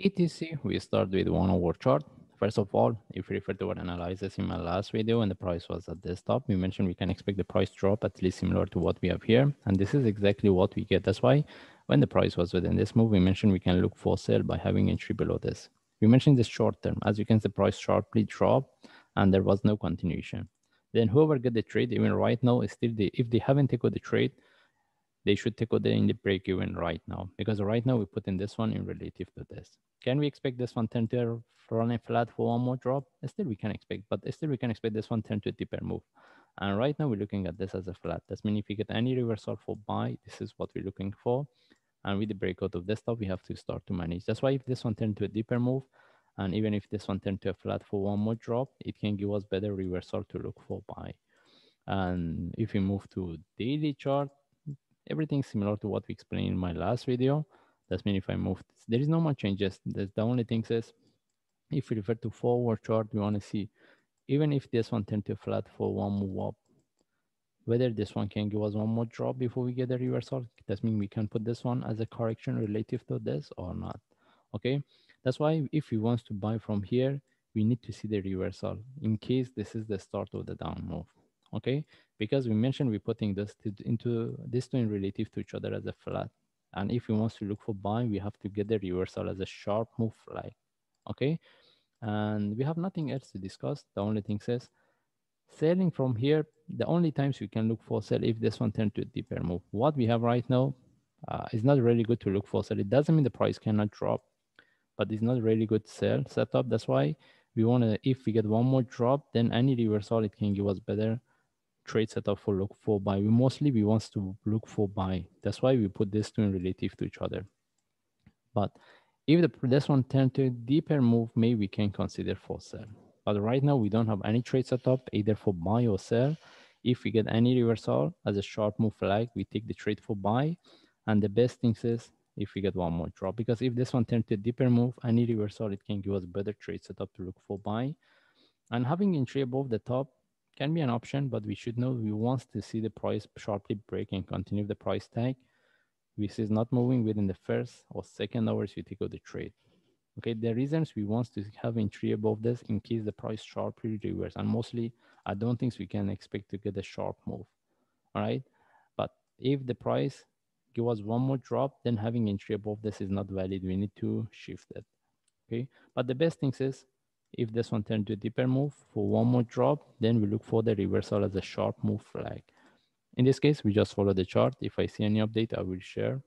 ETC, we start with one hour chart. First of all, if you refer to our analysis in my last video and the price was at this top, we mentioned we can expect the price drop at least similar to what we have here. And this is exactly what we get. That's why when the price was within this move, we mentioned we can look for sale by having entry below this. We mentioned this short term. As you can see, the price sharply dropped and there was no continuation. Then whoever get the trade, even right now, is still the, if they haven't taken the trade, they should take tickle in the break even right now because right now we put in this one in relative to this. Can we expect this one turn to a flat for one more drop? Still we can expect, but still we can expect this one turn to a deeper move. And right now we're looking at this as a flat. That's meaning if we get any reversal for buy, this is what we're looking for. And with the breakout of this top, we have to start to manage. That's why if this one turned to a deeper move, and even if this one turned to a flat for one more drop, it can give us better reversal to look for buy. And if we move to daily chart, everything similar to what we explained in my last video. That's mean if I move, there is no more changes. That's the only thing says, if we refer to forward chart, we wanna see, even if this one turned to flat for one move up, whether this one can give us one more drop before we get the reversal. That means we can put this one as a correction relative to this or not, okay? That's why if we want to buy from here, we need to see the reversal in case this is the start of the down move okay? Because we mentioned we're putting this to, into this two in relative to each other as a flat. And if we want to look for bind, we have to get the reversal as a sharp move like, okay? And we have nothing else to discuss. The only thing says, sailing from here, the only times we can look for sell if this one turned to a deeper move. What we have right now uh, is not really good to look for sell. It doesn't mean the price cannot drop, but it's not really good sell setup. That's why we want to, if we get one more drop, then any reversal, it can give us better Trade setup for look for buy. We mostly we want to look for buy. That's why we put this two in relative to each other. But if the this one turn to deeper move, maybe we can consider for sell. But right now we don't have any trade setup either for buy or sell. If we get any reversal as a short move flag, we take the trade for buy. And the best thing is if we get one more drop, because if this one turn to deeper move, any reversal, it can give us better trade setup to look for buy. And having entry above the top can be an option, but we should know we want to see the price sharply break and continue the price tag. This is not moving within the first or second hours you take out the trade. Okay, the reasons we want to have entry above this in case the price sharply reverses. And mostly, I don't think we can expect to get a sharp move. All right, but if the price give us one more drop, then having entry above this is not valid. We need to shift it. Okay, but the best thing is if this one turns to a deeper move for one more drop, then we look for the reversal as a sharp move flag. In this case, we just follow the chart. If I see any update, I will share.